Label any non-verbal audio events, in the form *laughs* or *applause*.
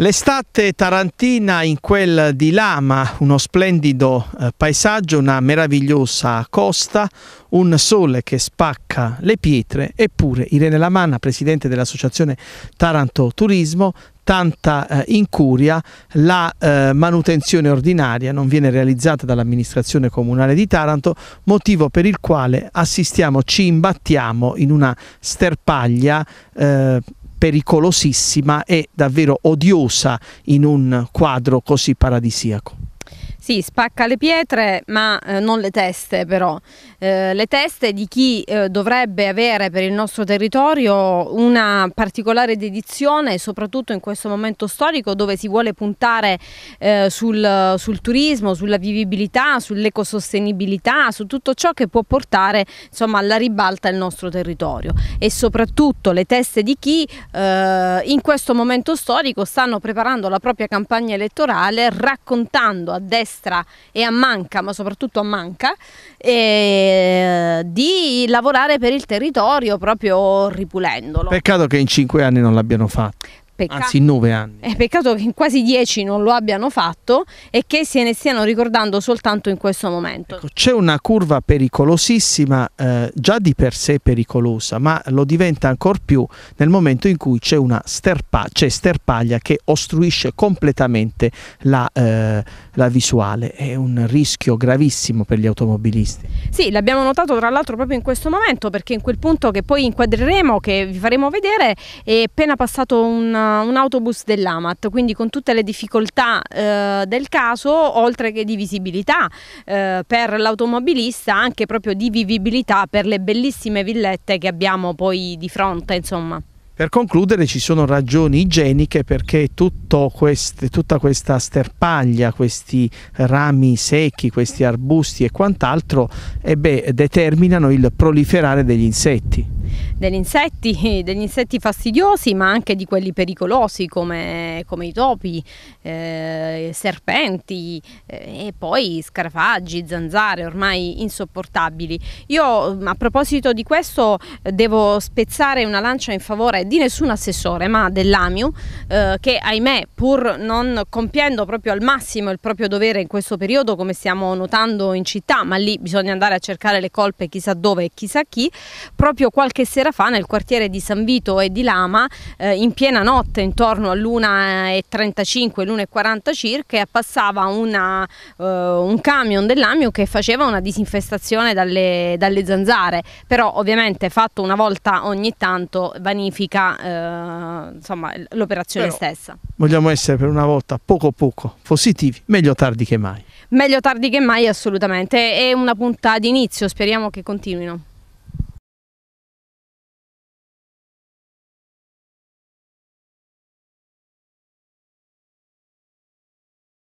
L'estate tarantina in quel di Lama, uno splendido eh, paesaggio, una meravigliosa costa, un sole che spacca le pietre, eppure Irene Lamanna, presidente dell'associazione Taranto Turismo, tanta eh, incuria, la eh, manutenzione ordinaria non viene realizzata dall'amministrazione comunale di Taranto, motivo per il quale assistiamo, ci imbattiamo in una sterpaglia eh, pericolosissima e davvero odiosa in un quadro così paradisiaco. Sì, spacca le pietre, ma eh, non le teste però. Eh, le teste di chi eh, dovrebbe avere per il nostro territorio una particolare dedizione, soprattutto in questo momento storico dove si vuole puntare eh, sul, sul, turismo, sulla vivibilità, sull'ecosostenibilità, su tutto ciò che può portare insomma, alla ribalta il nostro territorio. E soprattutto le teste di chi eh, in questo momento storico stanno preparando la propria campagna elettorale raccontando a destra Castra e a Manca, ma soprattutto a Manca, eh, di lavorare per il territorio proprio ripulendolo. Peccato che in cinque anni non l'abbiano fatto. Peccato, anzi nove anni. È peccato che quasi dieci non lo abbiano fatto e che se ne stiano ricordando soltanto in questo momento. Ecco, c'è una curva pericolosissima, eh, già di per sé pericolosa, ma lo diventa ancora più nel momento in cui c'è una sterpa, sterpaglia che ostruisce completamente la, eh, la, visuale. È un rischio gravissimo per gli automobilisti. Sì, l'abbiamo notato tra l'altro proprio in questo momento perché in quel punto che poi inquadreremo, che vi faremo vedere, è appena passato un un autobus dell'AMAT, quindi con tutte le difficoltà eh, del caso, oltre che di visibilità eh, per l'automobilista, anche proprio di vivibilità per le bellissime villette che abbiamo poi di fronte, insomma. Per concludere ci sono ragioni igieniche perché queste, tutta questa sterpaglia, questi rami secchi, questi arbusti e quant'altro eh beh, determinano il proliferare degli insetti degli insetti, *laughs* degli insetti fastidiosi ma anche di quelli pericolosi come, come i topi, eh, serpenti eh, e poi scarafaggi, zanzare ormai insopportabili. Io mm, a proposito di questo devo spezzare una lancia in favore di nessun assessore ma dell'AMIU eh, che ahimè pur non compiendo proprio al massimo il proprio dovere in questo periodo come stiamo notando in città ma lì bisogna andare a cercare le colpe chissà dove e chissà chi, proprio qualche sera fa nel quartiere di San Vito e di Lama, eh, in piena notte, intorno all'1.35, l'1.40 circa, passava una, eh, un camion dell'Amio che faceva una disinfestazione dalle, dalle, zanzare, però ovviamente fatto una volta ogni tanto vanifica eh, l'operazione stessa. Vogliamo essere per una volta poco poco positivi, meglio tardi che mai. Meglio tardi che mai assolutamente, è una punta d'inizio, speriamo che continuino.